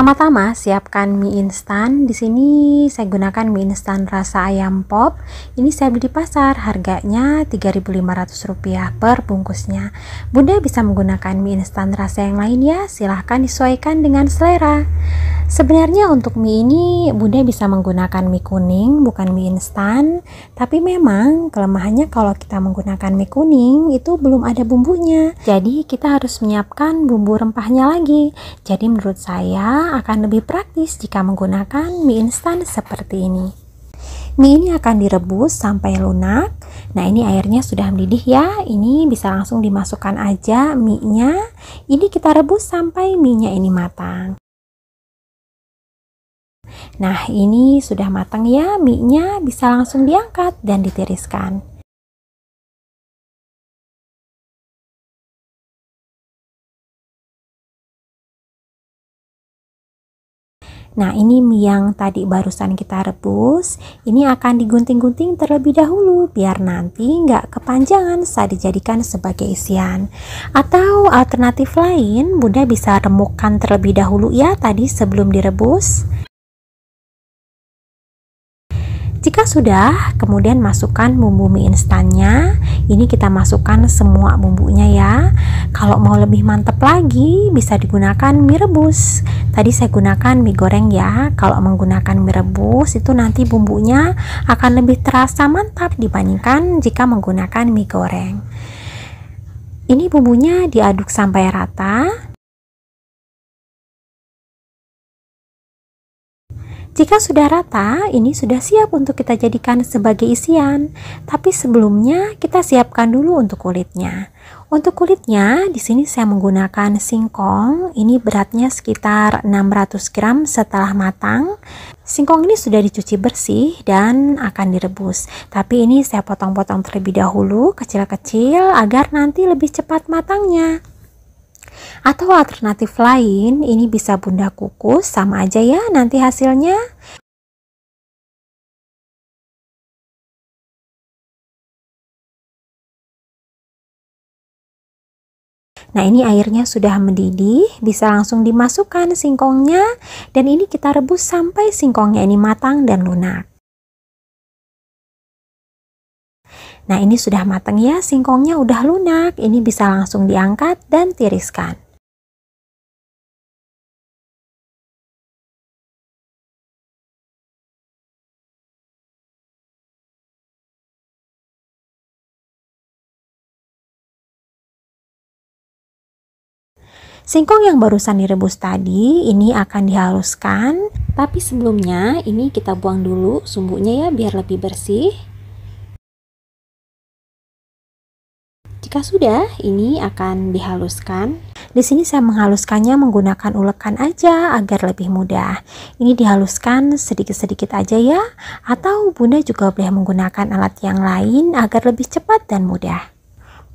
Pertama-tama siapkan mie instan. Di sini saya gunakan mie instan rasa ayam pop. Ini saya beli di pasar, harganya Rp3.500 per bungkusnya. Bunda bisa menggunakan mie instan rasa yang lain ya, silahkan disesuaikan dengan selera. Sebenarnya untuk mie ini Bunda bisa menggunakan mie kuning bukan mie instan, tapi memang kelemahannya kalau kita menggunakan mie kuning itu belum ada bumbunya. Jadi kita harus menyiapkan bumbu rempahnya lagi. Jadi menurut saya akan lebih praktis jika menggunakan mie instan seperti ini. Mie ini akan direbus sampai lunak. Nah, ini airnya sudah mendidih ya. Ini bisa langsung dimasukkan aja mie-nya. Ini kita rebus sampai mie-nya ini matang. Nah, ini sudah matang ya, mie-nya bisa langsung diangkat dan ditiriskan. Nah, ini mie yang tadi barusan kita rebus, ini akan digunting-gunting terlebih dahulu biar nanti nggak kepanjangan saat dijadikan sebagai isian. Atau alternatif lain, Bunda bisa remukkan terlebih dahulu ya tadi sebelum direbus. Jika sudah, kemudian masukkan bumbu mie instannya. Ini kita masukkan semua bumbunya ya. Kalau mau lebih mantap lagi, bisa digunakan mie rebus. Tadi saya gunakan mie goreng ya. Kalau menggunakan mie rebus itu nanti bumbunya akan lebih terasa mantap dibandingkan jika menggunakan mie goreng. Ini bumbunya diaduk sampai rata. Jika sudah rata, ini sudah siap untuk kita jadikan sebagai isian. Tapi sebelumnya kita siapkan dulu untuk kulitnya. Untuk kulitnya, di sini saya menggunakan singkong. Ini beratnya sekitar 600 gram setelah matang. Singkong ini sudah dicuci bersih dan akan direbus. Tapi ini saya potong-potong terlebih dahulu kecil-kecil agar nanti lebih cepat matangnya. Atau alternatif lain, ini bisa bunda kukus, sama aja ya nanti hasilnya. Nah ini airnya sudah mendidih, bisa langsung dimasukkan singkongnya dan ini kita rebus sampai singkongnya ini matang dan lunak. Nah ini sudah matang ya, singkongnya udah lunak. Ini bisa langsung diangkat dan tiriskan. Singkong yang barusan direbus tadi ini akan dihaluskan, tapi sebelumnya ini kita buang dulu sumbunya ya biar lebih bersih. Jika sudah, ini akan dihaluskan. Di sini saya menghaluskannya menggunakan ulekan aja agar lebih mudah. Ini dihaluskan sedikit-sedikit aja ya, atau Bunda juga boleh menggunakan alat yang lain agar lebih cepat dan mudah.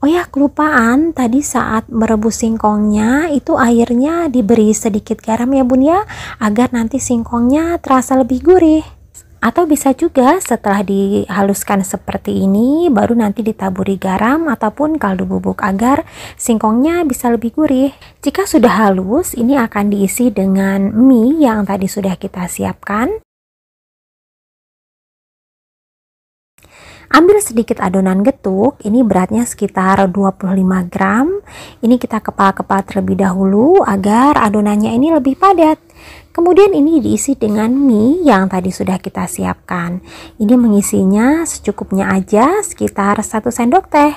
Oh ya, kelupaan tadi saat merebus singkongnya itu airnya diberi sedikit garam ya Bun ya, agar nanti singkongnya terasa lebih gurih atau bisa juga setelah dihaluskan seperti ini baru nanti ditaburi garam ataupun kaldu bubuk agar singkongnya bisa lebih gurih jika sudah halus ini akan diisi dengan mie yang tadi sudah kita siapkan ambil sedikit adonan getuk ini beratnya sekitar 25 gram ini kita kepal-kepal terlebih dahulu agar adonannya ini lebih padat Kemudian ini diisi dengan mie yang tadi sudah kita siapkan. Ini mengisinya secukupnya aja sekitar 1 sendok teh.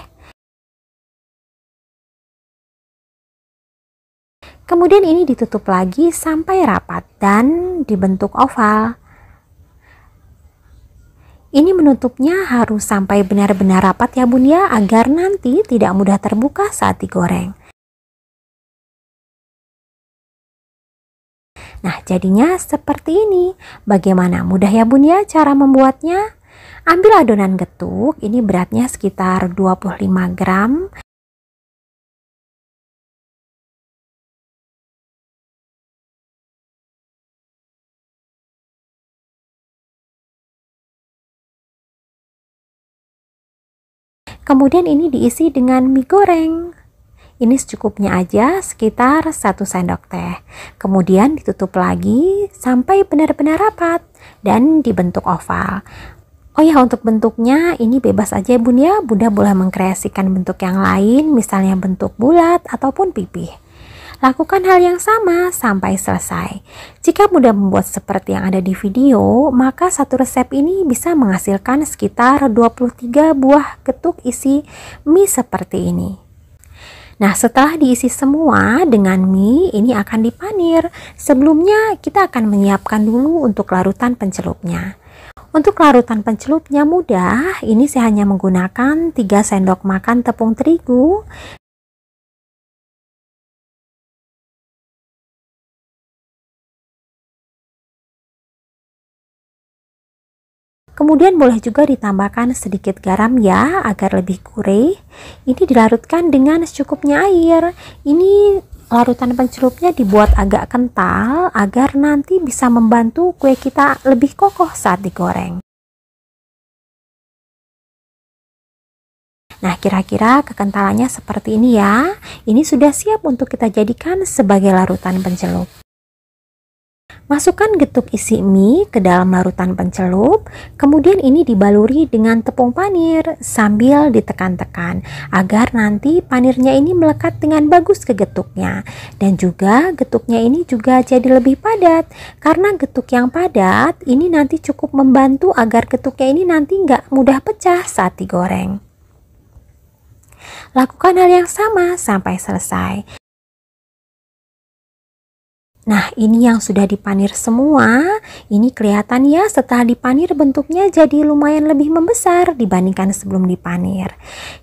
Kemudian ini ditutup lagi sampai rapat dan dibentuk oval. Ini menutupnya harus sampai benar-benar rapat ya bun ya agar nanti tidak mudah terbuka saat digoreng. Nah, jadinya seperti ini. Bagaimana? Mudah ya bun ya cara membuatnya? Ambil adonan getuk, ini beratnya sekitar 25 gram. Kemudian ini diisi dengan mie goreng. Ini secukupnya aja sekitar 1 sendok teh. Kemudian ditutup lagi sampai benar-benar rapat dan dibentuk oval. Oh ya untuk bentuknya ini bebas aja bun ya, bunda boleh mengkreasikan bentuk yang lain misalnya bentuk bulat ataupun pipih. Lakukan hal yang sama sampai selesai. Jika mudah membuat seperti yang ada di video, maka satu resep ini bisa menghasilkan sekitar 23 buah ketuk isi mie seperti ini. Nah, setelah diisi semua dengan mie, ini akan dipanir. Sebelumnya, kita akan menyiapkan dulu untuk larutan pencelupnya. Untuk larutan pencelupnya mudah, ini saya hanya menggunakan 3 sendok makan tepung terigu, Kemudian boleh juga ditambahkan sedikit garam ya agar lebih gurih. Ini dilarutkan dengan secukupnya air. Ini larutan pencelupnya dibuat agak kental agar nanti bisa membantu kue kita lebih kokoh saat digoreng. Nah, kira-kira kekentalannya seperti ini ya. Ini sudah siap untuk kita jadikan sebagai larutan pencelup. Masukkan getuk isi mie ke dalam larutan pencelup, kemudian ini dibaluri dengan tepung panir sambil ditekan-tekan agar nanti panirnya ini melekat dengan bagus ke getuknya. Dan juga getuknya ini juga jadi lebih padat karena getuk yang padat ini nanti cukup membantu agar getuknya ini nanti nggak mudah pecah saat digoreng. Lakukan hal yang sama sampai selesai. Nah, ini yang sudah dipanir semua. Ini kelihatan ya setelah dipanir bentuknya jadi lumayan lebih membesar dibandingkan sebelum dipanir.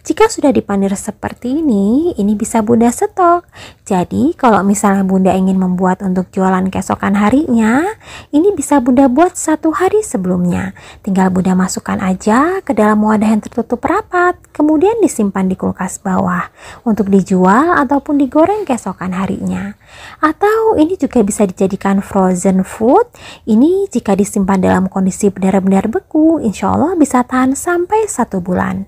Jika sudah dipanir seperti ini, ini bisa Bunda stok. Jadi, kalau misalnya Bunda ingin membuat untuk jualan keesokan harinya, ini bisa Bunda buat satu hari sebelumnya. Tinggal Bunda masukkan aja ke dalam wadah yang tertutup rapat, kemudian disimpan di kulkas bawah untuk dijual ataupun digoreng keesokan harinya. Atau ini juga bisa dijadikan frozen food. Ini jika disimpan dalam kondisi benar-benar beku, insya Allah bisa tahan sampai satu bulan.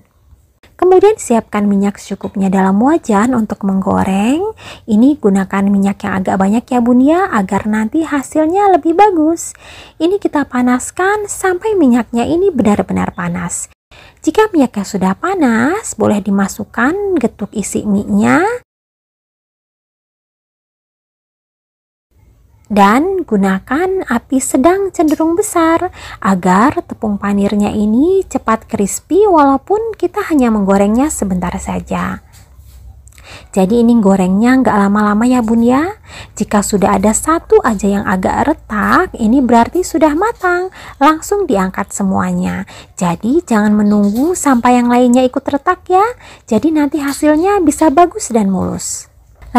Kemudian siapkan minyak secukupnya dalam wajan untuk menggoreng. Ini gunakan minyak yang agak banyak ya bun ya, agar nanti hasilnya lebih bagus. Ini kita panaskan sampai minyaknya ini benar-benar panas. Jika minyaknya sudah panas, boleh dimasukkan getuk isi mie-nya. Dan gunakan api sedang cenderung besar agar tepung panirnya ini cepat crispy walaupun kita hanya menggorengnya sebentar saja. Jadi ini gorengnya nggak lama-lama ya bun ya. Jika sudah ada satu aja yang agak retak, ini berarti sudah matang. Langsung diangkat semuanya. Jadi jangan menunggu sampai yang lainnya ikut retak ya. Jadi nanti hasilnya bisa bagus dan mulus.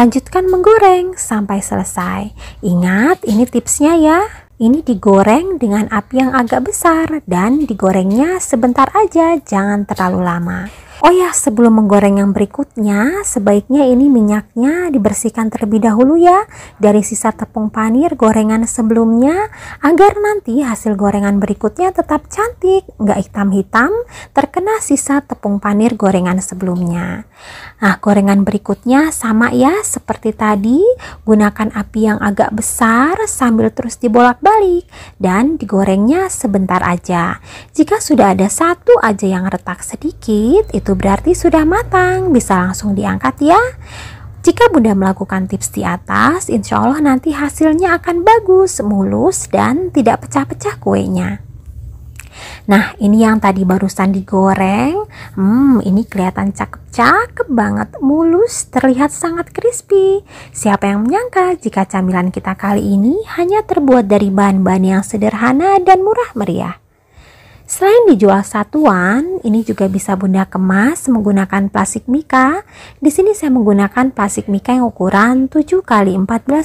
Lanjutkan menggoreng sampai selesai. Ingat, ini tipsnya ya. Ini digoreng dengan api yang agak besar dan digorengnya sebentar aja, jangan terlalu lama. Oh ya, sebelum menggoreng yang berikutnya, sebaiknya ini minyaknya dibersihkan terlebih dahulu ya dari sisa tepung panir gorengan sebelumnya agar nanti hasil gorengan berikutnya tetap cantik, nggak hitam-hitam, terkena sisa tepung panir gorengan sebelumnya. Nah, gorengan berikutnya sama ya seperti tadi, gunakan api yang agak besar sambil terus dibolak-balik dan digorengnya sebentar aja. Jika sudah ada satu aja yang retak sedikit, itu itu berarti sudah matang, bisa langsung diangkat ya. Jika Bunda melakukan tips di atas, insya Allah nanti hasilnya akan bagus, mulus, dan tidak pecah-pecah kuenya. Nah, ini yang tadi barusan digoreng. Hmm, ini kelihatan cakep-cakep banget, mulus, terlihat sangat crispy. Siapa yang menyangka jika camilan kita kali ini hanya terbuat dari bahan-bahan yang sederhana dan murah meriah? Selain dijual satuan, ini juga bisa Bunda kemas menggunakan plastik mika. Di sini saya menggunakan plastik mika yang ukuran 7 x 14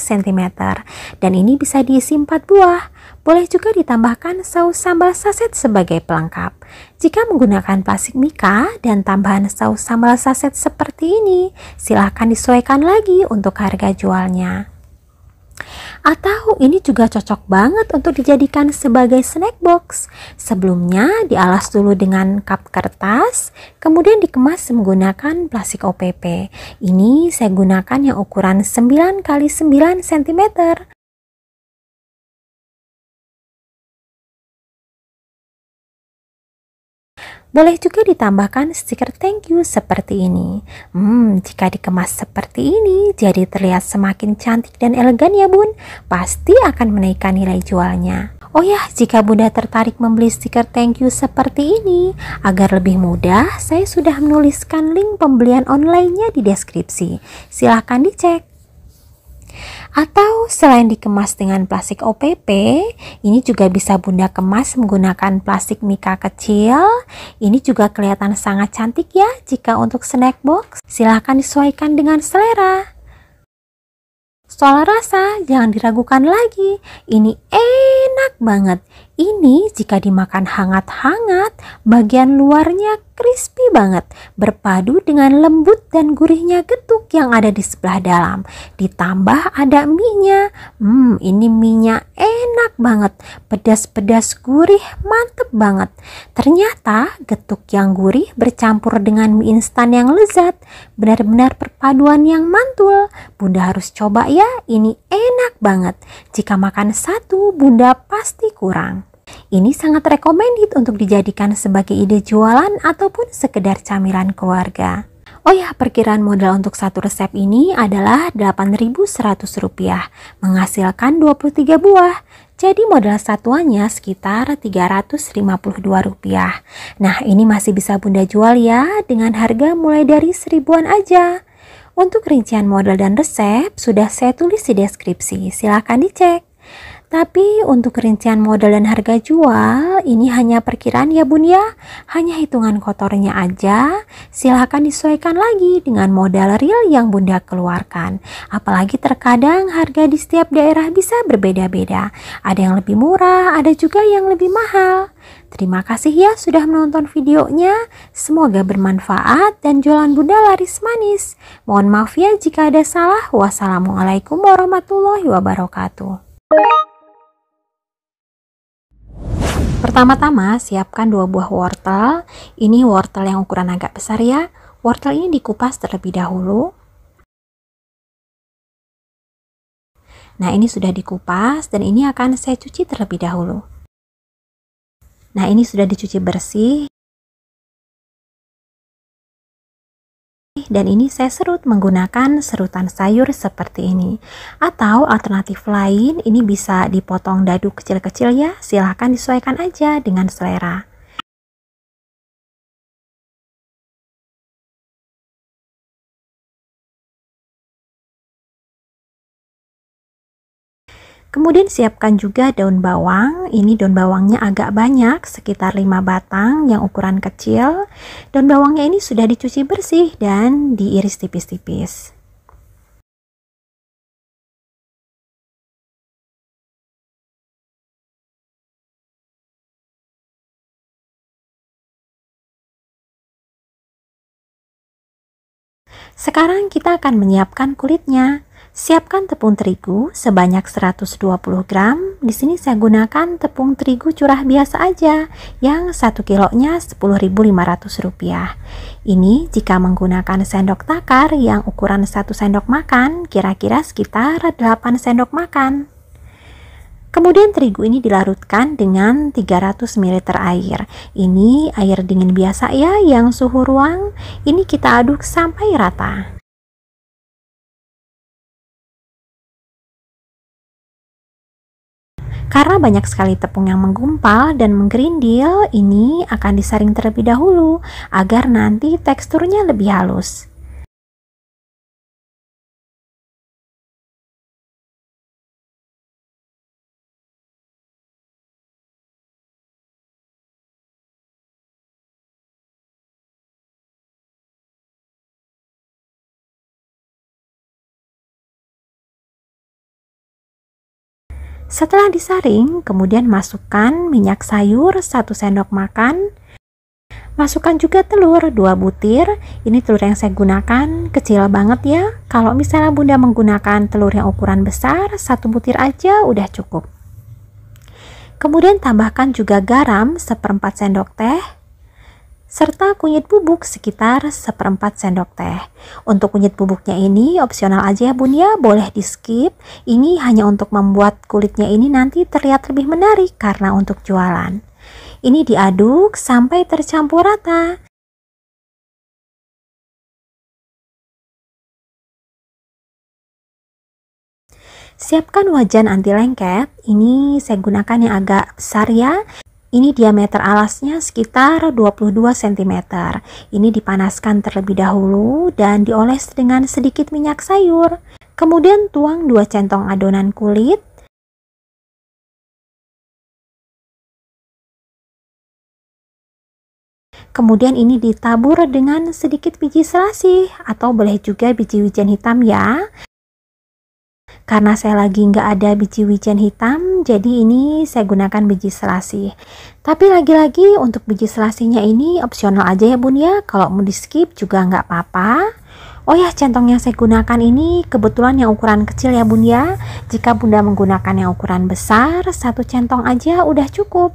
cm dan ini bisa diisi 4 buah. Boleh juga ditambahkan saus sambal saset sebagai pelengkap. Jika menggunakan plastik mika dan tambahan saus sambal saset seperti ini, silahkan disesuaikan lagi untuk harga jualnya. Atau ini juga cocok banget untuk dijadikan sebagai snack box. Sebelumnya dialas dulu dengan cup kertas, kemudian dikemas menggunakan plastik OPP. Ini saya gunakan yang ukuran 9 x 9 cm. Boleh juga ditambahkan stiker thank you seperti ini. Hmm, jika dikemas seperti ini, jadi terlihat semakin cantik dan elegan ya bun. Pasti akan menaikkan nilai jualnya. Oh ya, jika Bunda tertarik membeli stiker thank you seperti ini, agar lebih mudah, saya sudah menuliskan link pembelian online-nya di deskripsi. Silahkan dicek. Atau selain dikemas dengan plastik OPP, ini juga bisa Bunda kemas menggunakan plastik mika kecil. Ini juga kelihatan sangat cantik ya jika untuk snack box. Silahkan disesuaikan dengan selera. Soal rasa, jangan diragukan lagi. Ini enak banget. Ini jika dimakan hangat-hangat, bagian luarnya crispy banget, berpadu dengan lembut dan gurihnya getuk yang ada di sebelah dalam. Ditambah ada mie-nya. Hmm, ini mie-nya enak banget, pedas-pedas gurih, mantep banget. Ternyata getuk yang gurih bercampur dengan mie instan yang lezat, benar-benar perpaduan yang mantul. Bunda harus coba ya, ini enak banget. Jika makan satu, Bunda pasti kurang. Ini sangat recommended untuk dijadikan sebagai ide jualan ataupun sekedar camilan keluarga. Oh ya, perkiraan modal untuk satu resep ini adalah Rp8.100, menghasilkan 23 buah. Jadi modal satuannya sekitar Rp352. Nah, ini masih bisa Bunda jual ya dengan harga mulai dari seribuan aja. Untuk rincian modal dan resep sudah saya tulis di deskripsi, silahkan dicek. Tapi untuk rincian modal dan harga jual, ini hanya perkiraan ya bun ya, hanya hitungan kotornya aja. Silahkan disesuaikan lagi dengan modal real yang bunda keluarkan. Apalagi terkadang harga di setiap daerah bisa berbeda-beda. Ada yang lebih murah, ada juga yang lebih mahal. Terima kasih ya sudah menonton videonya. Semoga bermanfaat dan jualan bunda laris manis. Mohon maaf ya jika ada salah. Wassalamualaikum warahmatullahi wabarakatuh. Pertama-tama siapkan dua buah wortel. Ini wortel yang ukuran agak besar ya. Wortel ini dikupas terlebih dahulu. Nah ini sudah dikupas dan ini akan saya cuci terlebih dahulu. Nah ini sudah dicuci bersih. dan ini saya serut menggunakan serutan sayur seperti ini atau alternatif lain ini bisa dipotong dadu kecil-kecil ya silahkan disesuaikan aja dengan selera Kemudian siapkan juga daun bawang. Ini daun bawangnya agak banyak, sekitar 5 batang yang ukuran kecil. Daun bawangnya ini sudah dicuci bersih dan diiris tipis-tipis. Sekarang kita akan menyiapkan kulitnya. Siapkan tepung terigu sebanyak 120 gram. Di sini saya gunakan tepung terigu curah biasa aja yang 1 kilonya Rp10.500. Ini jika menggunakan sendok takar yang ukuran 1 sendok makan, kira-kira sekitar 8 sendok makan. Kemudian terigu ini dilarutkan dengan 300 ml air. Ini air dingin biasa ya yang suhu ruang. Ini kita aduk sampai rata. Karena banyak sekali tepung yang menggumpal dan menggerindil, ini akan disaring terlebih dahulu agar nanti teksturnya lebih halus. Setelah disaring, kemudian masukkan minyak sayur 1 sendok makan. Masukkan juga telur 2 butir. Ini telur yang saya gunakan kecil banget ya. Kalau misalnya Bunda menggunakan telur yang ukuran besar, satu butir aja udah cukup. Kemudian tambahkan juga garam seperempat sendok teh, serta kunyit bubuk sekitar seperempat sendok teh. Untuk kunyit bubuknya ini opsional aja ya bun ya, boleh di skip. Ini hanya untuk membuat kulitnya ini nanti terlihat lebih menarik karena untuk jualan. Ini diaduk sampai tercampur rata. Siapkan wajan anti lengket, ini saya gunakan yang agak besar ya, ini diameter alasnya sekitar 22 cm. Ini dipanaskan terlebih dahulu dan dioles dengan sedikit minyak sayur. Kemudian tuang 2 centong adonan kulit Kemudian ini ditabur dengan sedikit biji selasih atau boleh juga biji wijen hitam ya. Karena saya lagi nggak ada biji wijen hitam, jadi ini saya gunakan biji selasih. Tapi lagi-lagi untuk biji selasihnya ini opsional aja ya bun ya, kalau mau di skip juga nggak apa-apa. Oh ya, centong yang saya gunakan ini kebetulan yang ukuran kecil ya bun ya. Jika bunda menggunakan yang ukuran besar, satu centong aja udah cukup.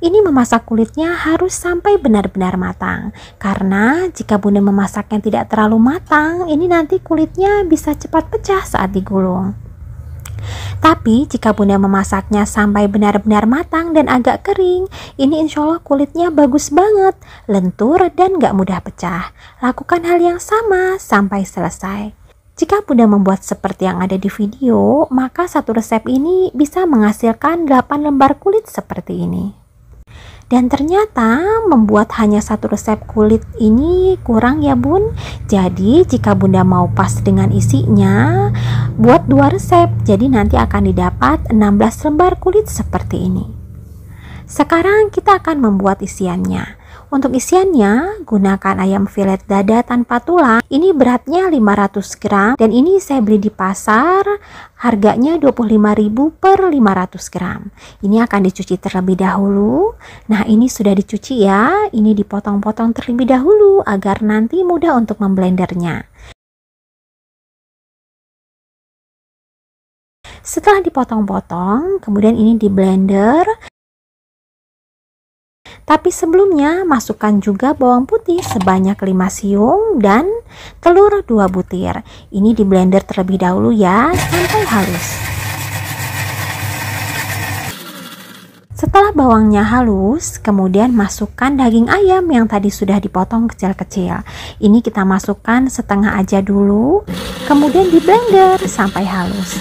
Ini memasak kulitnya harus sampai benar-benar matang, karena jika Bunda memasaknya tidak terlalu matang, ini nanti kulitnya bisa cepat pecah saat digulung. Tapi jika bunda memasaknya sampai benar-benar matang dan agak kering, ini insya Allah kulitnya bagus banget, lentur dan gak mudah pecah. Lakukan hal yang sama sampai selesai. Jika bunda membuat seperti yang ada di video, maka satu resep ini bisa menghasilkan 8 lembar kulit seperti ini. Dan ternyata membuat hanya satu resep kulit ini kurang ya bun. Jadi jika bunda mau pas dengan isinya, buat dua resep. Jadi nanti akan didapat 16 lembar kulit seperti ini. Sekarang kita akan membuat isiannya. Untuk isiannya, gunakan ayam filet dada tanpa tulang. Ini beratnya 500 gram dan ini saya beli di pasar harganya 25.000 per 500 gram. Ini akan dicuci terlebih dahulu. Nah, ini sudah dicuci ya. Ini dipotong-potong terlebih dahulu agar nanti mudah untuk memblendernya. Setelah dipotong-potong, kemudian ini di blender tapi sebelumnya masukkan juga bawang putih sebanyak 5 siung dan telur 2 butir. Ini di blender terlebih dahulu ya sampai halus. Setelah bawangnya halus, kemudian masukkan daging ayam yang tadi sudah dipotong kecil-kecil. Ini kita masukkan setengah aja dulu, kemudian di blender sampai halus.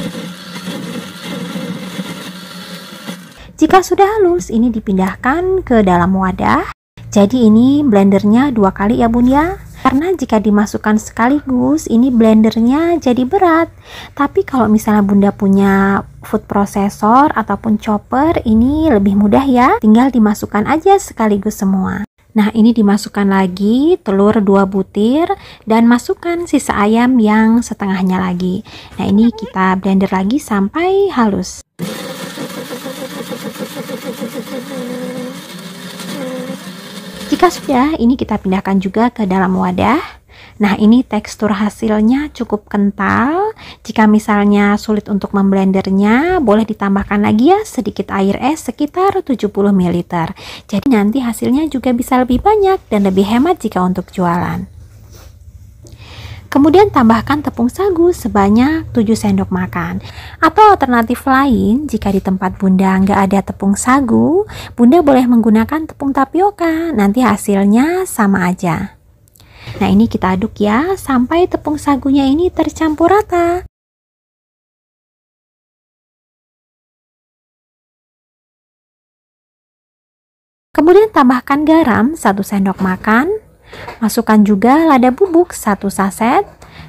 Jika sudah halus, ini dipindahkan ke dalam wadah. Jadi ini blendernya dua kali ya bun ya. Karena jika dimasukkan sekaligus, ini blendernya jadi berat. Tapi kalau misalnya bunda punya food processor ataupun chopper, ini lebih mudah ya. Tinggal dimasukkan aja sekaligus semua. Nah, ini dimasukkan lagi telur 2 butir dan masukkan sisa ayam yang setengahnya lagi. Nah, ini kita blender lagi sampai halus. Jika ya. sudah, ini kita pindahkan juga ke dalam wadah. Nah, ini tekstur hasilnya cukup kental. Jika misalnya sulit untuk memblendernya, boleh ditambahkan lagi ya sedikit air es sekitar 70 ml. Jadi nanti hasilnya juga bisa lebih banyak dan lebih hemat jika untuk jualan. Kemudian tambahkan tepung sagu sebanyak 7 sendok makan. Atau alternatif lain, jika di tempat bunda nggak ada tepung sagu, bunda boleh menggunakan tepung tapioka, nanti hasilnya sama aja. Nah ini kita aduk ya, sampai tepung sagunya ini tercampur rata. Kemudian tambahkan garam 1 sendok makan, Masukkan juga lada bubuk 1 saset,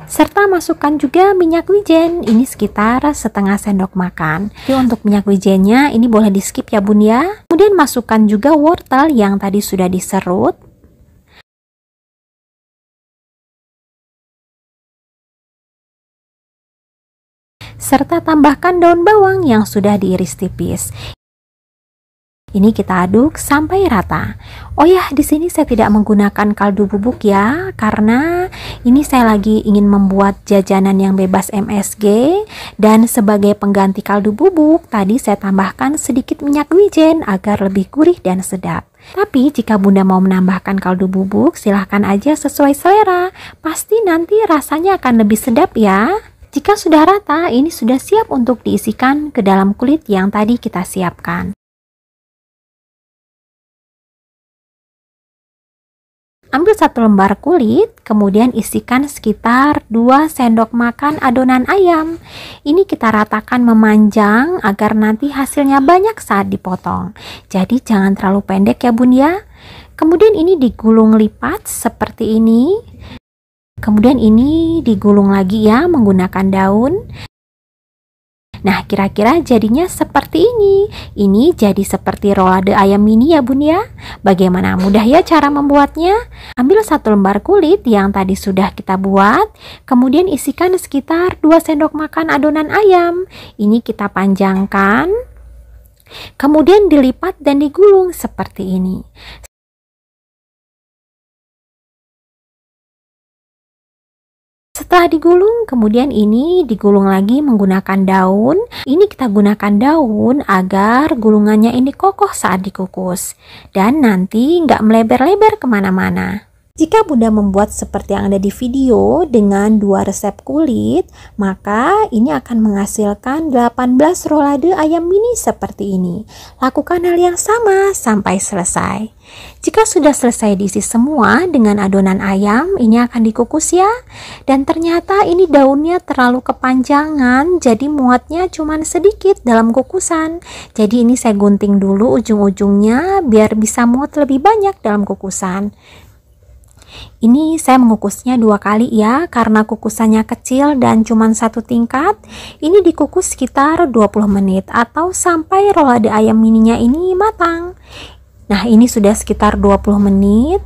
serta masukkan juga minyak wijen ini sekitar setengah sendok makan jadi untuk minyak wijennya ini boleh di skip ya bun ya kemudian masukkan juga wortel yang tadi sudah diserut serta tambahkan daun bawang yang sudah diiris tipis ini kita aduk sampai rata. Oh ya, di sini saya tidak menggunakan kaldu bubuk ya, karena ini saya lagi ingin membuat jajanan yang bebas MSG dan sebagai pengganti kaldu bubuk, tadi saya tambahkan sedikit minyak wijen agar lebih gurih dan sedap. Tapi jika Bunda mau menambahkan kaldu bubuk, silahkan aja sesuai selera. Pasti nanti rasanya akan lebih sedap ya. Jika sudah rata, ini sudah siap untuk diisikan ke dalam kulit yang tadi kita siapkan. Ambil satu lembar kulit, kemudian isikan sekitar 2 sendok makan adonan ayam. Ini kita ratakan memanjang agar nanti hasilnya banyak saat dipotong. Jadi jangan terlalu pendek ya bun ya. Kemudian ini digulung lipat seperti ini. Kemudian ini digulung lagi ya menggunakan daun. Nah, kira-kira jadinya seperti ini. Ini jadi seperti rolade ayam mini ya bun ya. Bagaimana mudah ya cara membuatnya? Ambil satu lembar kulit yang tadi sudah kita buat, kemudian isikan sekitar 2 sendok makan adonan ayam. Ini kita panjangkan. Kemudian dilipat dan digulung seperti ini. Setelah digulung, kemudian ini digulung lagi menggunakan daun. Ini kita gunakan daun agar gulungannya ini kokoh saat dikukus dan nanti nggak melebar-lebar kemana-mana. Jika Bunda membuat seperti yang ada di video dengan dua resep kulit, maka ini akan menghasilkan 18 rolade ayam mini seperti ini. Lakukan hal yang sama sampai selesai. Jika sudah selesai diisi semua dengan adonan ayam, ini akan dikukus ya. Dan ternyata ini daunnya terlalu kepanjangan, jadi muatnya cuma sedikit dalam kukusan. Jadi ini saya gunting dulu ujung-ujungnya biar bisa muat lebih banyak dalam kukusan. Ini saya mengukusnya dua kali ya, karena kukusannya kecil dan cuma satu tingkat. Ini dikukus sekitar 20 menit atau sampai rolade ayam mininya ini matang. Nah, ini sudah sekitar 20 menit.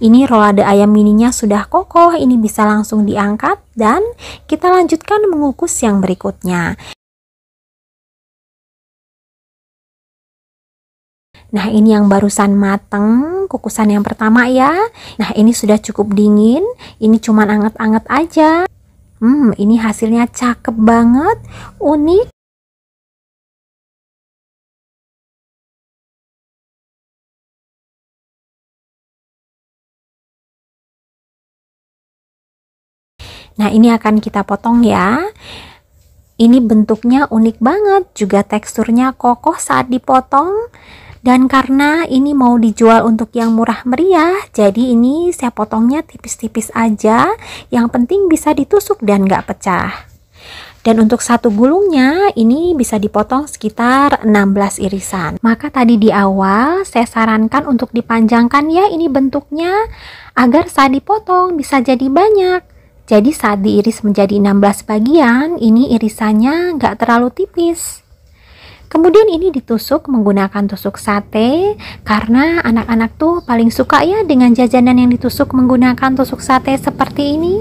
Ini rolade ayam mininya sudah kokoh, ini bisa langsung diangkat dan kita lanjutkan mengukus yang berikutnya. Nah, ini yang barusan mateng, kukusan yang pertama ya. Nah, ini sudah cukup dingin, ini cuman anget-anget aja. Hmm, ini hasilnya cakep banget, unik. Nah, ini akan kita potong ya. Ini bentuknya unik banget, juga teksturnya kokoh saat dipotong dan karena ini mau dijual untuk yang murah meriah jadi ini saya potongnya tipis-tipis aja yang penting bisa ditusuk dan nggak pecah dan untuk satu gulungnya ini bisa dipotong sekitar 16 irisan maka tadi di awal saya sarankan untuk dipanjangkan ya ini bentuknya agar saat dipotong bisa jadi banyak jadi saat diiris menjadi 16 bagian ini irisannya nggak terlalu tipis Kemudian ini ditusuk menggunakan tusuk sate karena anak-anak tuh paling suka ya dengan jajanan yang ditusuk menggunakan tusuk sate seperti ini.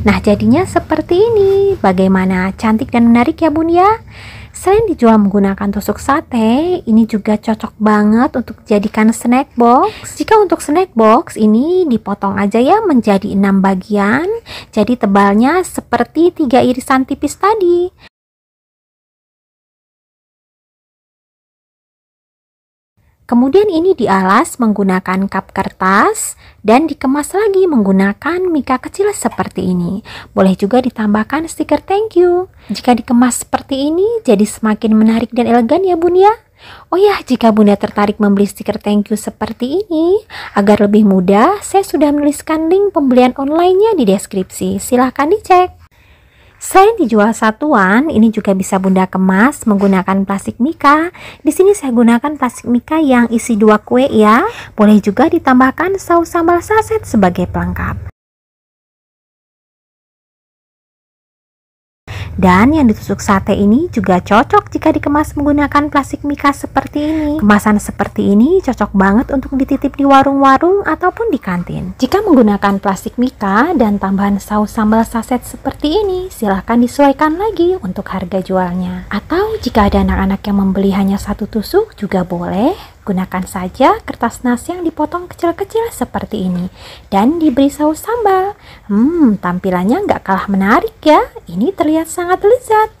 Nah, jadinya seperti ini. Bagaimana cantik dan menarik ya, Bun ya? Selain dijual menggunakan tusuk sate, ini juga cocok banget untuk jadikan snack box. Jika untuk snack box ini dipotong aja ya menjadi enam bagian, jadi tebalnya seperti tiga irisan tipis tadi. Kemudian ini dialas menggunakan kap kertas dan dikemas lagi menggunakan mika kecil seperti ini. Boleh juga ditambahkan stiker thank you. Jika dikemas seperti ini jadi semakin menarik dan elegan ya bun ya. Oh ya, jika Bunda tertarik membeli stiker thank you seperti ini, agar lebih mudah, saya sudah menuliskan link pembelian online-nya di deskripsi. Silahkan dicek. Selain dijual satuan, ini juga bisa Bunda kemas menggunakan plastik mika. Di sini saya gunakan plastik mika yang isi dua kue ya. Boleh juga ditambahkan saus sambal saset sebagai pelengkap. Dan yang ditusuk sate ini juga cocok jika dikemas menggunakan plastik mika seperti ini. Kemasan seperti ini cocok banget untuk dititip di warung-warung ataupun di kantin. Jika menggunakan plastik mika dan tambahan saus sambal saset seperti ini, silahkan disesuaikan lagi untuk harga jualnya. Atau jika ada anak-anak yang membeli hanya satu tusuk juga boleh. Gunakan saja kertas nasi yang dipotong kecil-kecil seperti ini dan diberi saus sambal. Hmm, tampilannya nggak kalah menarik ya. Ini terlihat sangat lezat.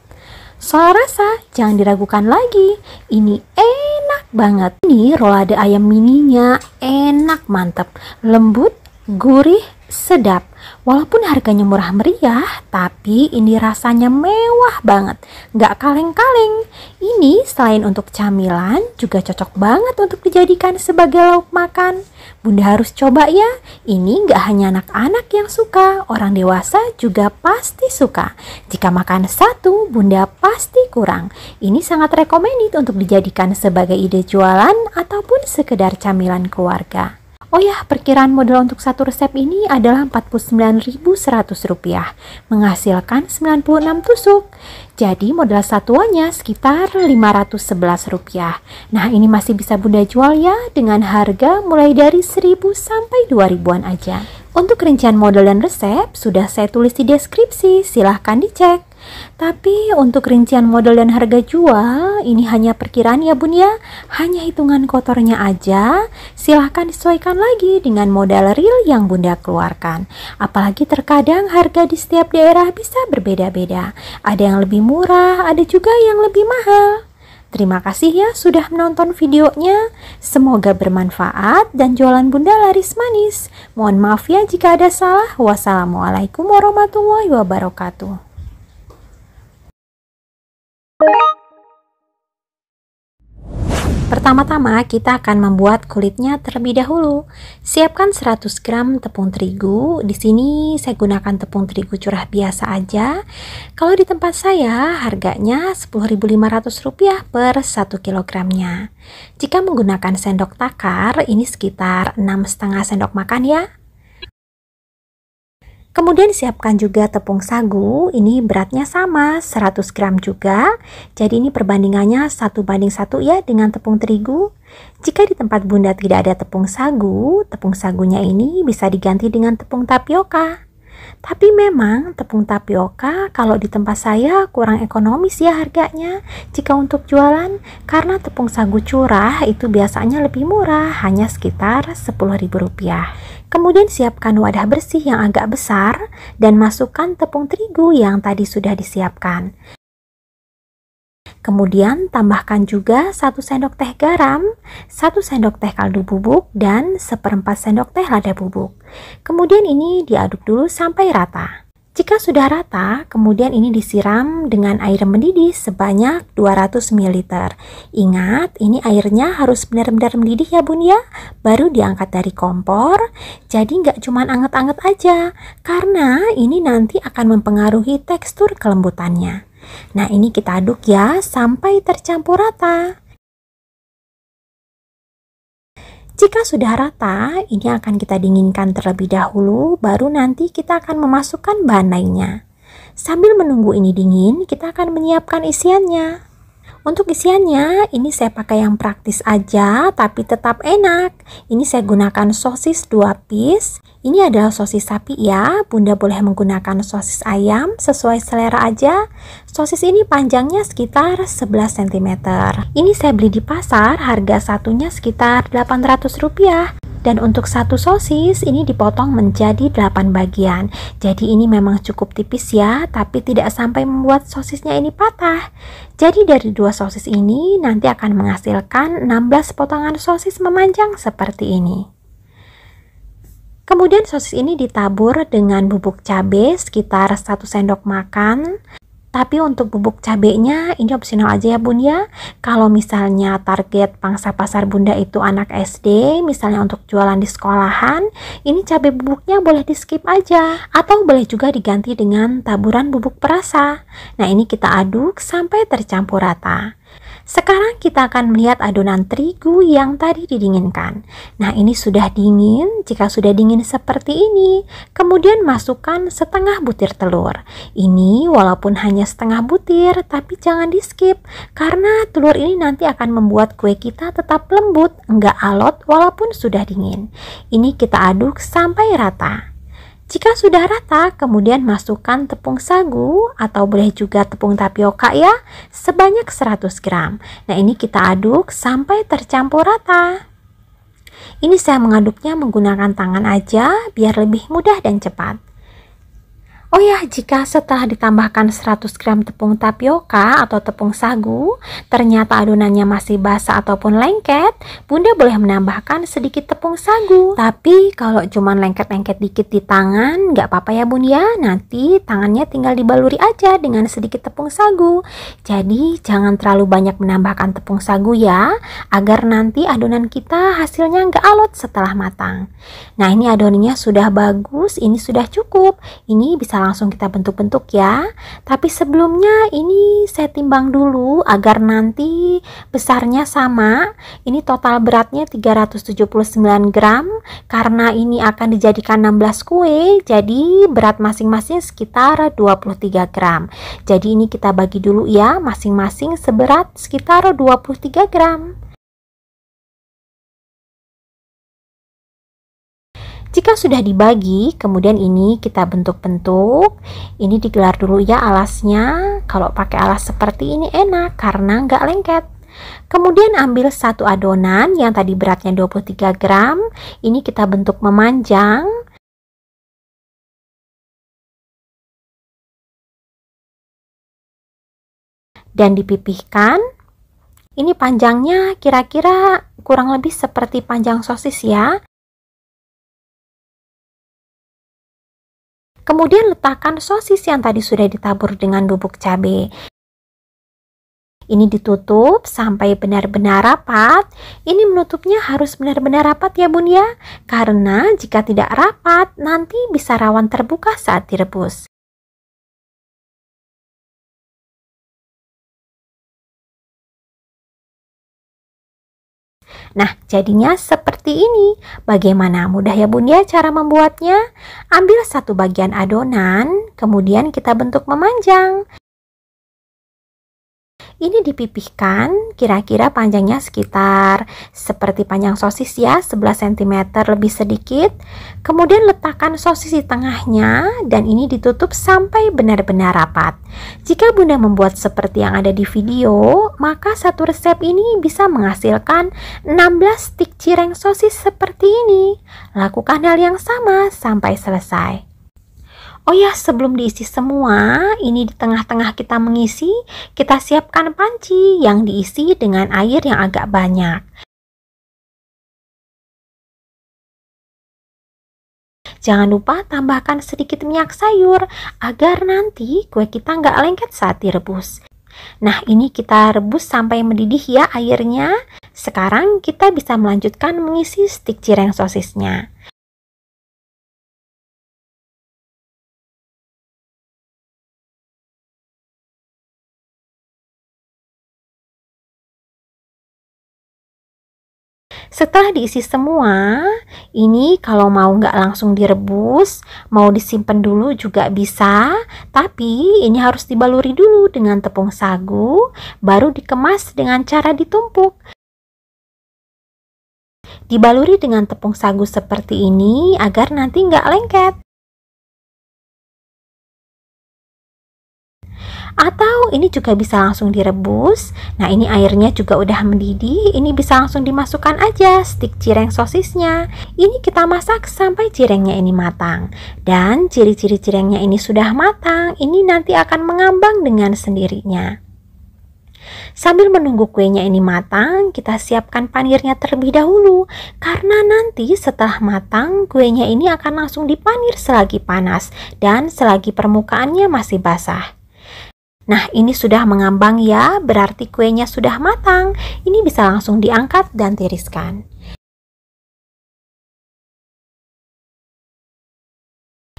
Soal rasa, jangan diragukan lagi. Ini enak banget. Ini rolade ayam mininya enak mantep, lembut, gurih, Sedap, walaupun harganya murah meriah, tapi ini rasanya mewah banget, nggak kaleng-kaleng. Ini selain untuk camilan, juga cocok banget untuk dijadikan sebagai lauk makan. Bunda harus coba ya, ini nggak hanya anak-anak yang suka, orang dewasa juga pasti suka. Jika makan satu, bunda pasti kurang. Ini sangat recommended untuk dijadikan sebagai ide jualan ataupun sekedar camilan keluarga. Oh ya, perkiraan modal untuk satu resep ini adalah Rp49.100, menghasilkan 96 tusuk. Jadi modal satuannya sekitar Rp511. Nah, ini masih bisa Bunda jual ya dengan harga mulai dari 1000 sampai 2000-an aja. Untuk rincian modal dan resep sudah saya tulis di deskripsi, silahkan dicek. Tapi untuk rincian modal dan harga jual, ini hanya perkiraan ya bun ya, hanya hitungan kotornya aja, silahkan disesuaikan lagi dengan modal real yang bunda keluarkan. Apalagi terkadang harga di setiap daerah bisa berbeda-beda, ada yang lebih murah, ada juga yang lebih mahal. Terima kasih ya sudah menonton videonya. Semoga bermanfaat dan jualan Bunda laris manis. Mohon maaf ya jika ada salah. Wassalamualaikum warahmatullahi wabarakatuh. Pertama-tama kita akan membuat kulitnya terlebih dahulu. Siapkan 100 gram tepung terigu. Di sini saya gunakan tepung terigu curah biasa aja. Kalau di tempat saya harganya Rp10.500 per 1 kilogramnya. Jika menggunakan sendok takar ini sekitar 6,5 sendok makan ya. Kemudian siapkan juga tepung sagu, ini beratnya sama 100 gram juga. Jadi ini perbandingannya 1 banding 1 ya dengan tepung terigu. Jika di tempat bunda tidak ada tepung sagu, tepung sagunya ini bisa diganti dengan tepung tapioka. Tapi memang tepung tapioka kalau di tempat saya kurang ekonomis ya harganya jika untuk jualan karena tepung sagu curah itu biasanya lebih murah hanya sekitar Rp10.000. Kemudian siapkan wadah bersih yang agak besar dan masukkan tepung terigu yang tadi sudah disiapkan. Kemudian tambahkan juga 1 sendok teh garam, 1 sendok teh kaldu bubuk, dan 1 sendok teh lada bubuk. Kemudian ini diaduk dulu sampai rata. Jika sudah rata, kemudian ini disiram dengan air mendidih sebanyak 200 ml. Ingat, ini airnya harus benar-benar mendidih ya bun ya, baru diangkat dari kompor. Jadi nggak cuma anget-anget aja, karena ini nanti akan mempengaruhi tekstur kelembutannya. Nah ini kita aduk ya sampai tercampur rata. Jika sudah rata, ini akan kita dinginkan terlebih dahulu, baru nanti kita akan memasukkan bahan lainnya. Sambil menunggu ini dingin, kita akan menyiapkan isiannya. Untuk isiannya, ini saya pakai yang praktis aja, tapi tetap enak. Ini saya gunakan sosis 2 piece. Ini adalah sosis sapi ya, bunda boleh menggunakan sosis ayam sesuai selera aja. Sosis ini panjangnya sekitar 11 cm. Ini saya beli di pasar, harga satunya sekitar 800 rupiah dan untuk satu sosis ini dipotong menjadi 8 bagian jadi ini memang cukup tipis ya tapi tidak sampai membuat sosisnya ini patah jadi dari dua sosis ini nanti akan menghasilkan 16 potongan sosis memanjang seperti ini kemudian sosis ini ditabur dengan bubuk cabai sekitar 1 sendok makan tapi untuk bubuk cabenya ini opsional aja ya bun ya. Kalau misalnya target pangsa pasar bunda itu anak SD, misalnya untuk jualan di sekolahan, ini cabai bubuknya boleh di skip aja. Atau boleh juga diganti dengan taburan bubuk perasa. Nah ini kita aduk sampai tercampur rata. Sekarang kita akan melihat adonan terigu yang tadi didinginkan. Nah, ini sudah dingin. Jika sudah dingin seperti ini, kemudian masukkan setengah butir telur. Ini walaupun hanya setengah butir, tapi jangan di-skip karena telur ini nanti akan membuat kue kita tetap lembut, enggak alot walaupun sudah dingin. Ini kita aduk sampai rata. Jika sudah rata, kemudian masukkan tepung sagu atau boleh juga tepung tapioka ya, sebanyak 100 gram. Nah, ini kita aduk sampai tercampur rata. Ini saya mengaduknya menggunakan tangan aja biar lebih mudah dan cepat. Oh ya, jika setelah ditambahkan 100 gram tepung tapioka atau tepung sagu, ternyata adonannya masih basah ataupun lengket, Bunda boleh menambahkan sedikit tepung sagu. Tapi kalau cuma lengket-lengket dikit di tangan, nggak apa-apa ya Bunda. nanti tangannya tinggal dibaluri aja dengan sedikit tepung sagu. Jadi jangan terlalu banyak menambahkan tepung sagu ya, agar nanti adonan kita hasilnya nggak alot setelah matang. Nah ini adonannya sudah bagus, ini sudah cukup, ini bisa langsung kita bentuk-bentuk ya tapi sebelumnya ini saya timbang dulu agar nanti besarnya sama ini total beratnya 379 gram karena ini akan dijadikan 16 kue jadi berat masing-masing sekitar 23 gram jadi ini kita bagi dulu ya masing-masing seberat sekitar 23 gram Jika sudah dibagi, kemudian ini kita bentuk-bentuk. Ini digelar dulu ya alasnya. Kalau pakai alas seperti ini enak karena nggak lengket. Kemudian ambil satu adonan yang tadi beratnya 23 gram. Ini kita bentuk memanjang. Dan dipipihkan. Ini panjangnya kira-kira kurang lebih seperti panjang sosis ya. Kemudian letakkan sosis yang tadi sudah ditabur dengan bubuk cabai. Ini ditutup sampai benar-benar rapat. Ini menutupnya harus benar-benar rapat ya bun ya. Karena jika tidak rapat nanti bisa rawan terbuka saat direbus. Nah, jadinya seperti ini. Bagaimana mudah ya bunda ya, cara membuatnya? Ambil satu bagian adonan, kemudian kita bentuk memanjang. Ini dipipihkan, kira-kira panjangnya sekitar seperti panjang sosis ya, 11 cm lebih sedikit. Kemudian letakkan sosis di tengahnya dan ini ditutup sampai benar-benar rapat. Jika Bunda membuat seperti yang ada di video, maka satu resep ini bisa menghasilkan 16 stik cireng sosis seperti ini. Lakukan hal yang sama sampai selesai. Oh ya, sebelum diisi semua, ini di tengah-tengah kita mengisi, kita siapkan panci yang diisi dengan air yang agak banyak. Jangan lupa tambahkan sedikit minyak sayur agar nanti kue kita nggak lengket saat direbus. Nah, ini kita rebus sampai mendidih ya airnya. Sekarang kita bisa melanjutkan mengisi stik cireng sosisnya. Setelah diisi semua, ini kalau mau nggak langsung direbus, mau disimpan dulu juga bisa, tapi ini harus dibaluri dulu dengan tepung sagu, baru dikemas dengan cara ditumpuk. Dibaluri dengan tepung sagu seperti ini agar nanti nggak lengket. atau ini juga bisa langsung direbus nah ini airnya juga udah mendidih ini bisa langsung dimasukkan aja stik cireng sosisnya ini kita masak sampai cirengnya ini matang dan ciri-ciri cirengnya ini sudah matang ini nanti akan mengambang dengan sendirinya Sambil menunggu kuenya ini matang, kita siapkan panirnya terlebih dahulu karena nanti setelah matang kuenya ini akan langsung dipanir selagi panas dan selagi permukaannya masih basah. Nah, ini sudah mengambang ya, berarti kuenya sudah matang. Ini bisa langsung diangkat dan tiriskan.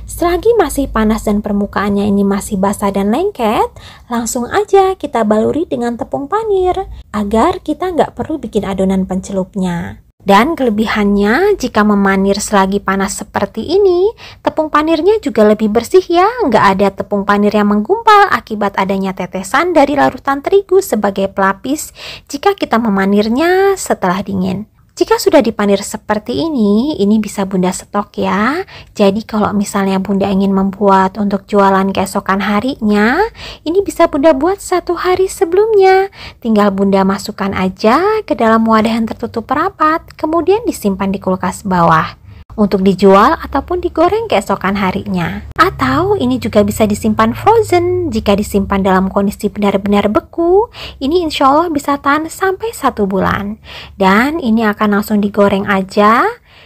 Selagi masih panas dan permukaannya ini masih basah dan lengket, langsung aja kita baluri dengan tepung panir agar kita nggak perlu bikin adonan pencelupnya. Dan kelebihannya, jika memanir selagi panas seperti ini, tepung panirnya juga lebih bersih ya, nggak ada tepung panir yang menggumpal akibat adanya tetesan dari larutan terigu sebagai pelapis jika kita memanirnya setelah dingin. Jika sudah dipanir seperti ini, ini bisa bunda stok ya. Jadi kalau misalnya bunda ingin membuat untuk jualan keesokan harinya, ini bisa bunda buat satu hari sebelumnya. Tinggal bunda masukkan aja ke dalam wadah yang tertutup rapat, kemudian disimpan di kulkas bawah untuk dijual ataupun digoreng keesokan harinya. Atau ini juga bisa disimpan frozen jika disimpan dalam kondisi benar-benar beku. Ini insya Allah bisa tahan sampai satu bulan. Dan ini akan langsung digoreng aja.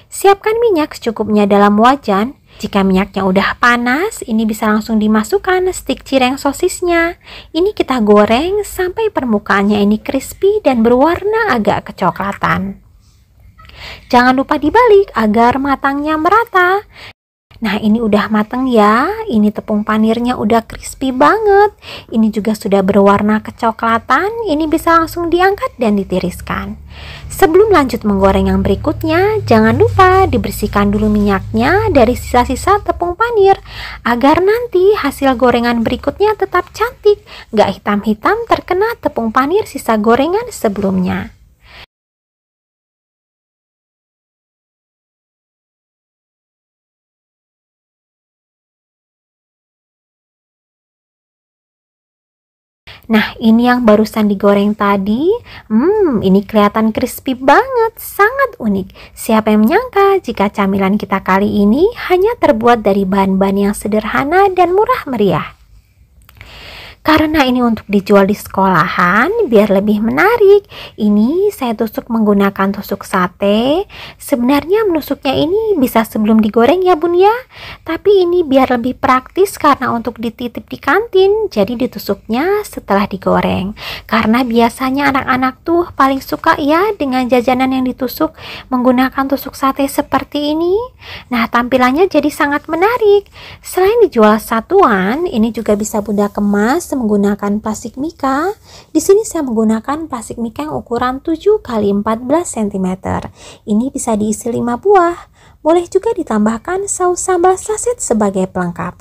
Siapkan minyak secukupnya dalam wajan jika minyaknya udah panas, ini bisa langsung dimasukkan stik cireng sosisnya. Ini kita goreng sampai permukaannya ini crispy dan berwarna agak kecoklatan. Jangan lupa dibalik agar matangnya merata. Nah ini udah mateng ya, ini tepung panirnya udah crispy banget, ini juga sudah berwarna kecoklatan, ini bisa langsung diangkat dan ditiriskan. Sebelum lanjut menggoreng yang berikutnya, jangan lupa dibersihkan dulu minyaknya dari sisa-sisa tepung panir, agar nanti hasil gorengan berikutnya tetap cantik, gak hitam-hitam terkena tepung panir sisa gorengan sebelumnya. Nah, ini yang barusan digoreng tadi. Hmm, ini kelihatan crispy banget, sangat unik. Siapa yang menyangka jika camilan kita kali ini hanya terbuat dari bahan-bahan yang sederhana dan murah meriah. Karena ini untuk dijual di sekolahan, biar lebih menarik, ini saya tusuk menggunakan tusuk sate. Sebenarnya menusuknya ini bisa sebelum digoreng ya bun ya, tapi ini biar lebih praktis karena untuk dititip di kantin, jadi ditusuknya setelah digoreng. Karena biasanya anak-anak tuh paling suka ya dengan jajanan yang ditusuk menggunakan tusuk sate seperti ini. Nah, tampilannya jadi sangat menarik. Selain dijual satuan, ini juga bisa bunda kemas menggunakan plastik mika. Di sini saya menggunakan plastik mika yang ukuran 7 x 14 cm. Ini bisa diisi 5 buah. Boleh juga ditambahkan saus sambal saset sebagai pelengkap.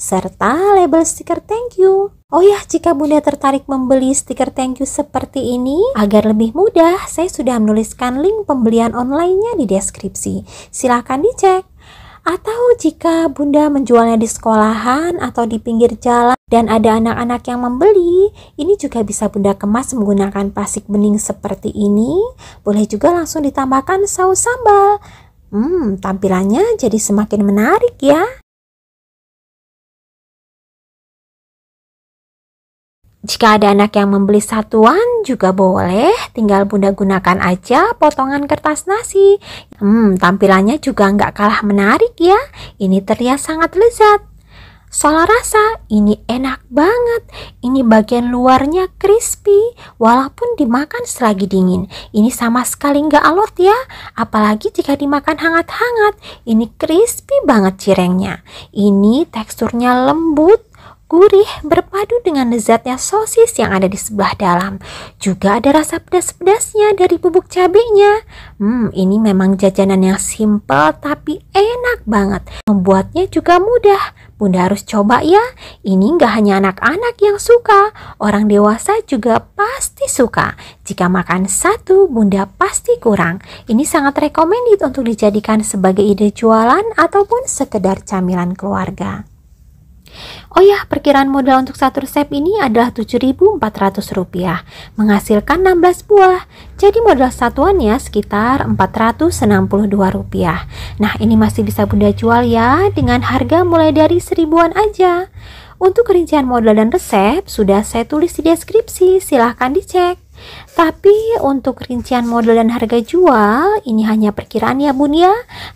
Serta label stiker thank you. Oh ya, jika Bunda tertarik membeli stiker thank you seperti ini, agar lebih mudah, saya sudah menuliskan link pembelian online-nya di deskripsi. Silahkan dicek atau jika Bunda menjualnya di sekolahan atau di pinggir jalan dan ada anak-anak yang membeli, ini juga bisa Bunda kemas menggunakan plastik bening seperti ini. Boleh juga langsung ditambahkan saus sambal. Hmm, tampilannya jadi semakin menarik ya. Jika ada anak yang membeli satuan juga boleh, tinggal bunda gunakan aja potongan kertas nasi. Hmm, tampilannya juga nggak kalah menarik ya, ini terlihat sangat lezat. Soal rasa, ini enak banget. Ini bagian luarnya crispy, walaupun dimakan selagi dingin. Ini sama sekali nggak alot ya, apalagi jika dimakan hangat-hangat. Ini crispy banget cirengnya. Ini teksturnya lembut, gurih berpadu dengan lezatnya sosis yang ada di sebelah dalam. Juga ada rasa pedas-pedasnya dari bubuk cabenya. Hmm, ini memang jajanan yang simple tapi enak banget. Membuatnya juga mudah. Bunda harus coba ya. Ini nggak hanya anak-anak yang suka, orang dewasa juga pasti suka. Jika makan satu, Bunda pasti kurang. Ini sangat recommended untuk dijadikan sebagai ide jualan ataupun sekedar camilan keluarga. Oh ya, perkiraan modal untuk satu resep ini adalah Rp7.400, menghasilkan 16 buah. Jadi modal satuannya sekitar Rp462. Nah, ini masih bisa Bunda jual ya dengan harga mulai dari seribuan aja. Untuk rincian modal dan resep sudah saya tulis di deskripsi, silahkan dicek. Tapi untuk rincian model dan harga jual, ini hanya perkiraan ya bun ya,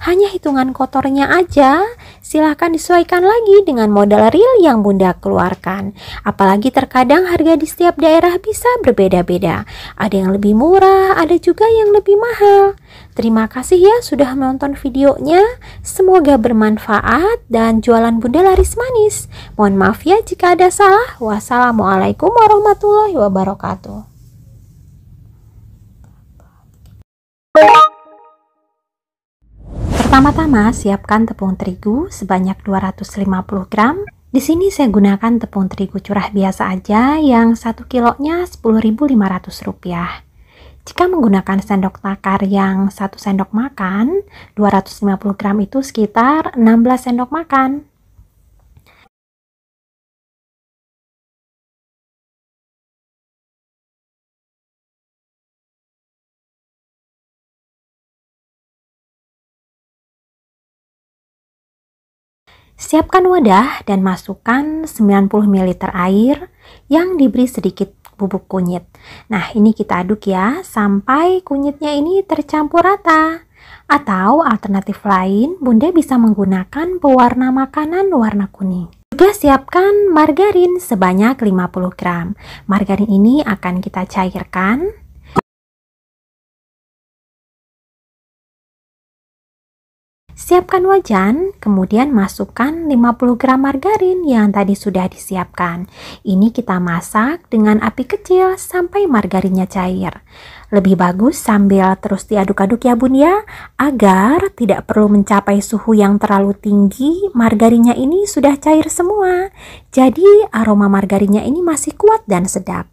hanya hitungan kotornya aja. Silahkan disesuaikan lagi dengan modal real yang bunda keluarkan. Apalagi terkadang harga di setiap daerah bisa berbeda-beda. Ada yang lebih murah, ada juga yang lebih mahal. Terima kasih ya sudah menonton videonya. Semoga bermanfaat dan jualan bunda laris manis. Mohon maaf ya jika ada salah. Wassalamualaikum warahmatullahi wabarakatuh. Pertama-tama siapkan tepung terigu sebanyak 250 gram. Di sini saya gunakan tepung terigu curah biasa aja yang 1 kilonya Rp10.500. Jika menggunakan sendok takar yang 1 sendok makan, 250 gram itu sekitar 16 sendok makan. Siapkan wadah dan masukkan 90 ml air yang diberi sedikit bubuk kunyit. Nah, ini kita aduk ya sampai kunyitnya ini tercampur rata. Atau alternatif lain, Bunda bisa menggunakan pewarna makanan warna kuning. Juga siapkan margarin sebanyak 50 gram. Margarin ini akan kita cairkan Siapkan wajan, kemudian masukkan 50 gram margarin yang tadi sudah disiapkan. Ini kita masak dengan api kecil sampai margarinnya cair. Lebih bagus sambil terus diaduk-aduk ya bun ya, agar tidak perlu mencapai suhu yang terlalu tinggi, margarinnya ini sudah cair semua. Jadi aroma margarinnya ini masih kuat dan sedap.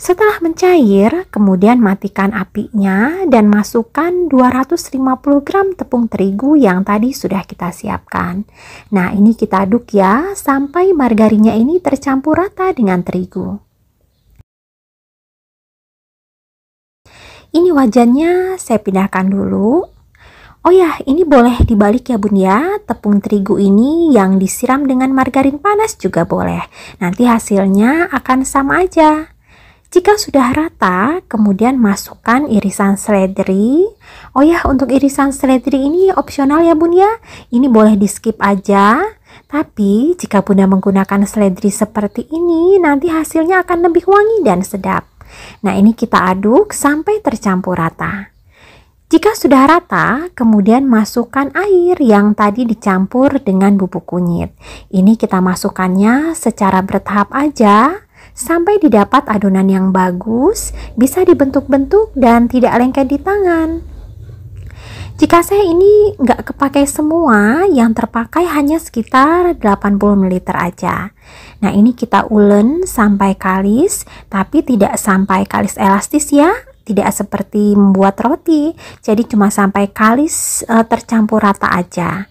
Setelah mencair, kemudian matikan apinya dan masukkan 250 gram tepung terigu yang tadi sudah kita siapkan. Nah, ini kita aduk ya sampai margarinnya ini tercampur rata dengan terigu. Ini wajannya saya pindahkan dulu. Oh ya, ini boleh dibalik ya bun ya. Tepung terigu ini yang disiram dengan margarin panas juga boleh. Nanti hasilnya akan sama aja. Jika sudah rata, kemudian masukkan irisan seledri. Oh ya, untuk irisan seledri ini opsional ya bun ya. Ini boleh di skip aja. Tapi jika bunda menggunakan seledri seperti ini, nanti hasilnya akan lebih wangi dan sedap. Nah ini kita aduk sampai tercampur rata. Jika sudah rata, kemudian masukkan air yang tadi dicampur dengan bubuk kunyit. Ini kita masukkannya secara bertahap aja sampai didapat adonan yang bagus, bisa dibentuk-bentuk dan tidak lengket di tangan. Jika saya ini nggak kepakai semua, yang terpakai hanya sekitar 80 ml aja. Nah ini kita ulen sampai kalis, tapi tidak sampai kalis elastis ya, tidak seperti membuat roti, jadi cuma sampai kalis e, tercampur rata aja.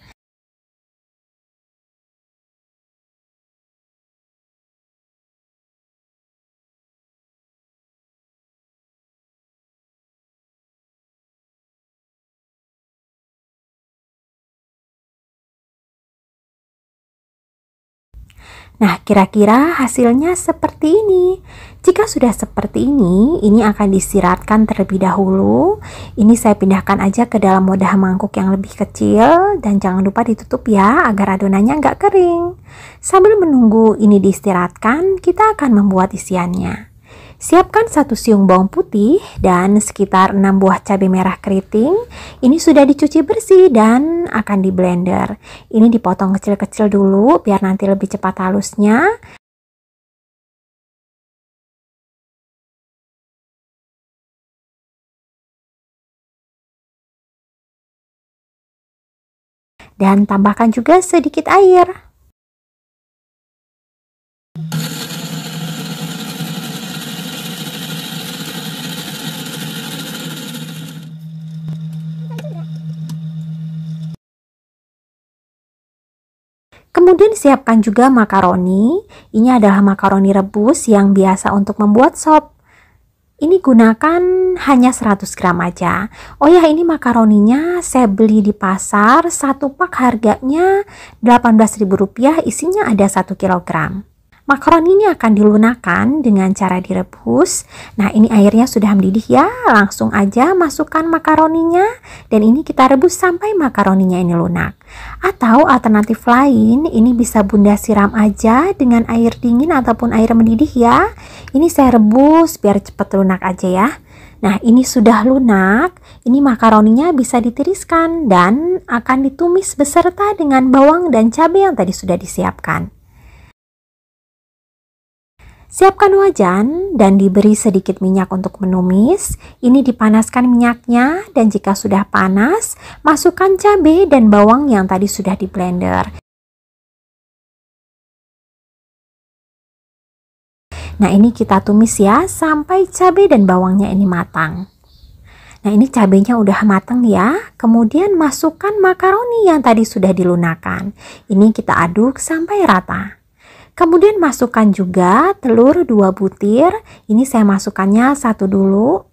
Nah, kira-kira hasilnya seperti ini. Jika sudah seperti ini, ini akan disiratkan terlebih dahulu. Ini saya pindahkan aja ke dalam wadah mangkuk yang lebih kecil dan jangan lupa ditutup ya agar adonannya nggak kering. Sambil menunggu ini disiratkan, kita akan membuat isiannya. Siapkan satu siung bawang putih dan sekitar 6 buah cabai merah keriting. Ini sudah dicuci bersih dan akan di blender. Ini dipotong kecil-kecil dulu biar nanti lebih cepat halusnya. Dan tambahkan juga sedikit air. Kemudian siapkan juga makaroni. Ini adalah makaroni rebus yang biasa untuk membuat sop. Ini gunakan hanya 100 gram aja. Oh ya, ini makaroninya saya beli di pasar, satu pak harganya Rp18.000, isinya ada 1 kilogram ini akan dilunakan dengan cara direbus. Nah, ini airnya sudah mendidih ya. Langsung aja masukkan makaroninya dan ini kita rebus sampai makaroninya ini lunak. Atau alternatif lain, ini bisa Bunda siram aja dengan air dingin ataupun air mendidih ya. Ini saya rebus biar cepat lunak aja ya. Nah, ini sudah lunak. Ini makaroninya bisa ditiriskan dan akan ditumis beserta dengan bawang dan cabai yang tadi sudah disiapkan. Siapkan wajan dan diberi sedikit minyak untuk menumis. Ini dipanaskan minyaknya dan jika sudah panas, masukkan cabai dan bawang yang tadi sudah di blender. Nah ini kita tumis ya sampai cabai dan bawangnya ini matang. Nah ini cabainya udah matang ya. Kemudian masukkan makaroni yang tadi sudah dilunakan. Ini kita aduk sampai rata. Kemudian masukkan juga telur 2 butir. Ini saya masukkannya satu dulu.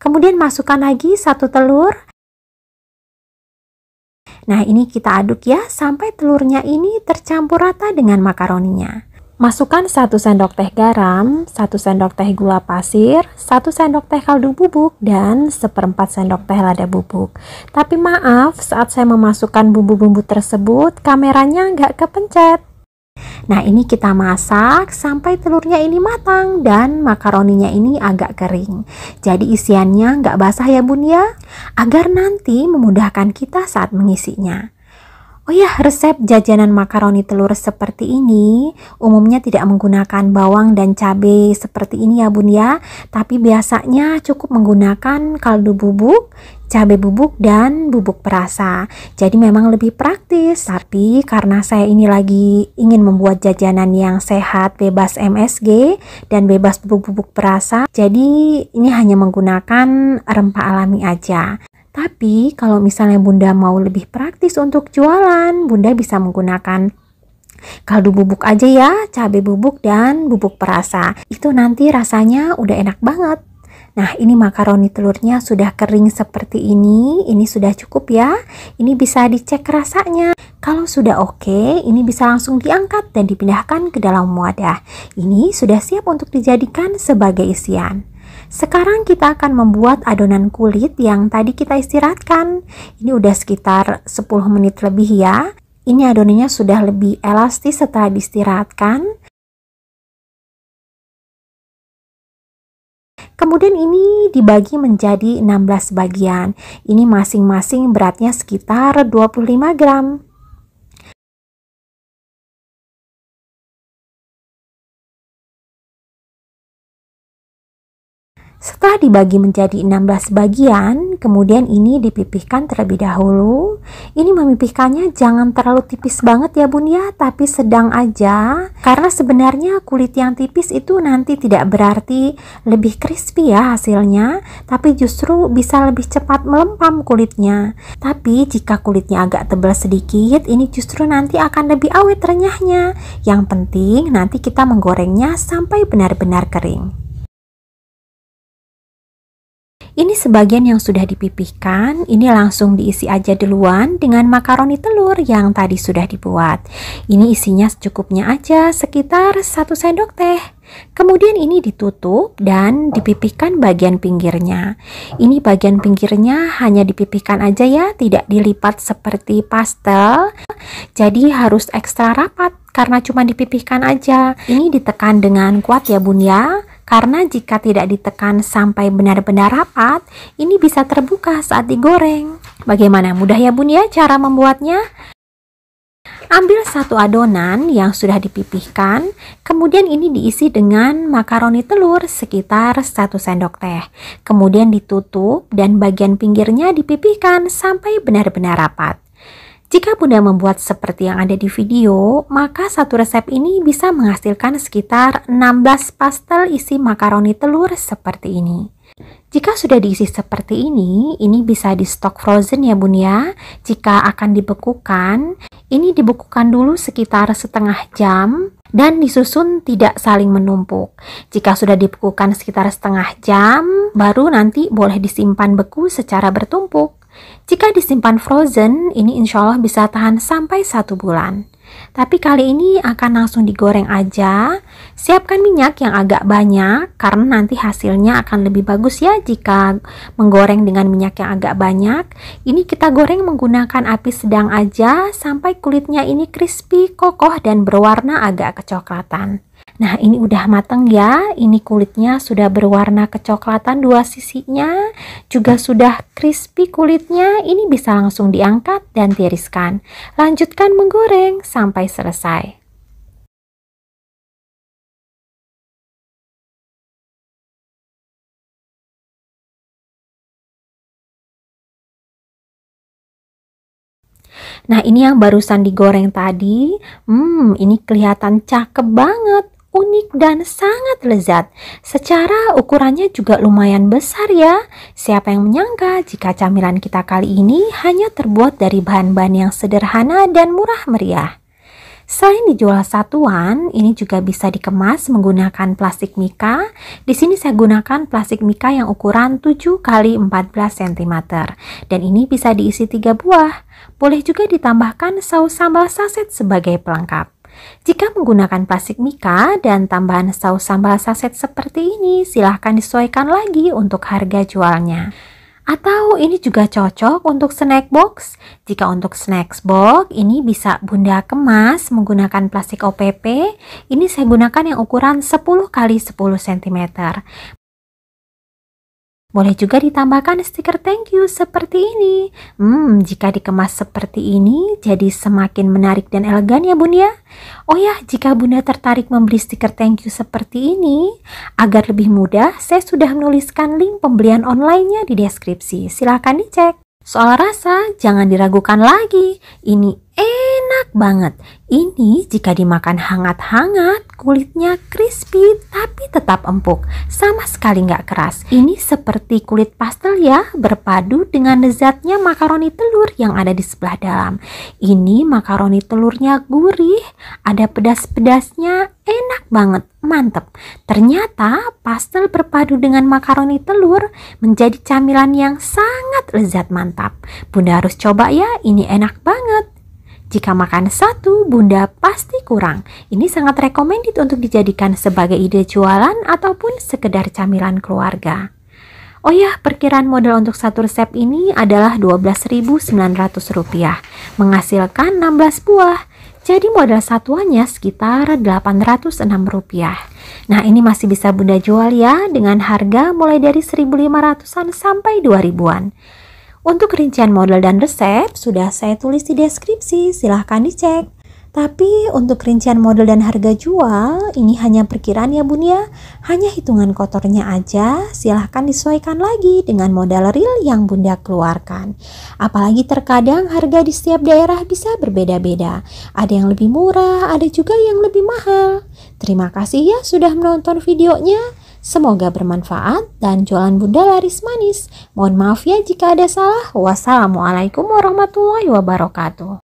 Kemudian masukkan lagi satu telur. Nah, ini kita aduk ya sampai telurnya ini tercampur rata dengan makaroninya. Masukkan 1 sendok teh garam, 1 sendok teh gula pasir, 1 sendok teh kaldu bubuk, dan 1 sendok teh lada bubuk. Tapi maaf, saat saya memasukkan bumbu-bumbu tersebut, kameranya nggak kepencet. Nah ini kita masak sampai telurnya ini matang dan makaroninya ini agak kering. Jadi isiannya nggak basah ya bun ya, agar nanti memudahkan kita saat mengisinya. Oh ya, resep jajanan makaroni telur seperti ini umumnya tidak menggunakan bawang dan cabai seperti ini ya bun ya. Tapi biasanya cukup menggunakan kaldu bubuk, cabai bubuk, dan bubuk perasa. Jadi memang lebih praktis. Tapi karena saya ini lagi ingin membuat jajanan yang sehat, bebas MSG, dan bebas bubuk-bubuk perasa, jadi ini hanya menggunakan rempah alami aja. Tapi kalau misalnya Bunda mau lebih praktis untuk jualan, Bunda bisa menggunakan kaldu bubuk aja ya, cabai bubuk dan bubuk perasa. Itu nanti rasanya udah enak banget. Nah, ini makaroni telurnya sudah kering seperti ini. Ini sudah cukup ya. Ini bisa dicek rasanya. Kalau sudah oke, ini bisa langsung diangkat dan dipindahkan ke dalam wadah. Ini sudah siap untuk dijadikan sebagai isian. Sekarang kita akan membuat adonan kulit yang tadi kita istirahatkan. Ini udah sekitar 10 menit lebih ya. Ini adonannya sudah lebih elastis setelah diistirahatkan. Kemudian ini dibagi menjadi 16 bagian. Ini masing-masing beratnya sekitar 25 gram. Setelah dibagi menjadi 16 bagian, kemudian ini dipipihkan terlebih dahulu. Ini memipihkannya jangan terlalu tipis banget ya bun ya, tapi sedang aja. Karena sebenarnya kulit yang tipis itu nanti tidak berarti lebih crispy ya hasilnya, tapi justru bisa lebih cepat melempam kulitnya. Tapi jika kulitnya agak tebal sedikit, ini justru nanti akan lebih awet renyahnya. Yang penting nanti kita menggorengnya sampai benar-benar kering. Ini sebagian yang sudah dipipihkan, ini langsung diisi aja duluan dengan makaroni telur yang tadi sudah dibuat. Ini isinya secukupnya aja, sekitar satu sendok teh. Kemudian ini ditutup dan dipipihkan bagian pinggirnya. Ini bagian pinggirnya hanya dipipihkan aja ya, tidak dilipat seperti pastel. Jadi harus ekstra rapat karena cuma dipipihkan aja. Ini ditekan dengan kuat ya bun ya karena jika tidak ditekan sampai benar-benar rapat, ini bisa terbuka saat digoreng. Bagaimana mudah ya bun ya cara membuatnya? Ambil satu adonan yang sudah dipipihkan, kemudian ini diisi dengan makaroni telur sekitar 1 sendok teh. Kemudian ditutup dan bagian pinggirnya dipipihkan sampai benar-benar rapat. Jika Bunda membuat seperti yang ada di video, maka satu resep ini bisa menghasilkan sekitar 16 pastel isi makaroni telur seperti ini. Jika sudah diisi seperti ini, ini bisa di stok frozen ya bun ya. Jika akan dibekukan, ini dibekukan dulu sekitar setengah jam dan disusun tidak saling menumpuk. Jika sudah dibekukan sekitar setengah jam, baru nanti boleh disimpan beku secara bertumpuk. Jika disimpan frozen, ini insya Allah bisa tahan sampai satu bulan. Tapi kali ini akan langsung digoreng aja. Siapkan minyak yang agak banyak karena nanti hasilnya akan lebih bagus ya jika menggoreng dengan minyak yang agak banyak. Ini kita goreng menggunakan api sedang aja sampai kulitnya ini crispy, kokoh dan berwarna agak kecoklatan. Nah, ini udah mateng ya. Ini kulitnya sudah berwarna kecoklatan dua sisinya, juga sudah crispy kulitnya. Ini bisa langsung diangkat dan tiriskan. Lanjutkan menggoreng sampai selesai. Nah, ini yang barusan digoreng tadi. Hmm, ini kelihatan cakep banget unik dan sangat lezat. Secara ukurannya juga lumayan besar ya. Siapa yang menyangka jika camilan kita kali ini hanya terbuat dari bahan-bahan yang sederhana dan murah meriah. Selain dijual satuan, ini juga bisa dikemas menggunakan plastik mika. Di sini saya gunakan plastik mika yang ukuran 7 x 14 cm dan ini bisa diisi 3 buah. Boleh juga ditambahkan saus sambal saset sebagai pelengkap. Jika menggunakan plastik mika dan tambahan saus sambal saset seperti ini, silahkan disesuaikan lagi untuk harga jualnya. Atau ini juga cocok untuk snack box. Jika untuk snack box, ini bisa bunda kemas menggunakan plastik OPP. Ini saya gunakan yang ukuran 10 x 10 cm. Boleh juga ditambahkan stiker thank you seperti ini. Hmm, jika dikemas seperti ini, jadi semakin menarik dan elegan ya bun ya. Oh ya, jika bunda tertarik membeli stiker thank you seperti ini, agar lebih mudah, saya sudah menuliskan link pembelian onlinenya di deskripsi. Silahkan dicek. Soal rasa, jangan diragukan lagi. Ini eh enak banget. Ini jika dimakan hangat-hangat, kulitnya crispy tapi tetap empuk, sama sekali nggak keras. Ini seperti kulit pastel ya, berpadu dengan lezatnya makaroni telur yang ada di sebelah dalam. Ini makaroni telurnya gurih, ada pedas-pedasnya, enak banget, mantep. Ternyata pastel berpadu dengan makaroni telur menjadi camilan yang sangat lezat mantap. Bunda harus coba ya, ini enak banget. Jika makan satu, Bunda pasti kurang. Ini sangat recommended untuk dijadikan sebagai ide jualan ataupun sekedar camilan keluarga. Oh ya, perkiraan modal untuk satu resep ini adalah Rp12.900, menghasilkan 16 buah. Jadi modal satuannya sekitar Rp806. Nah, ini masih bisa Bunda jual ya dengan harga mulai dari 1.500-an sampai 2.000-an. Untuk rincian model dan resep sudah saya tulis di deskripsi, silahkan dicek. Tapi untuk rincian model dan harga jual, ini hanya perkiraan ya bun ya. Hanya hitungan kotornya aja, silahkan disesuaikan lagi dengan modal real yang bunda keluarkan. Apalagi terkadang harga di setiap daerah bisa berbeda-beda. Ada yang lebih murah, ada juga yang lebih mahal. Terima kasih ya sudah menonton videonya. Semoga bermanfaat dan jualan Bunda laris manis. Mohon maaf ya jika ada salah. Wassalamualaikum warahmatullahi wabarakatuh.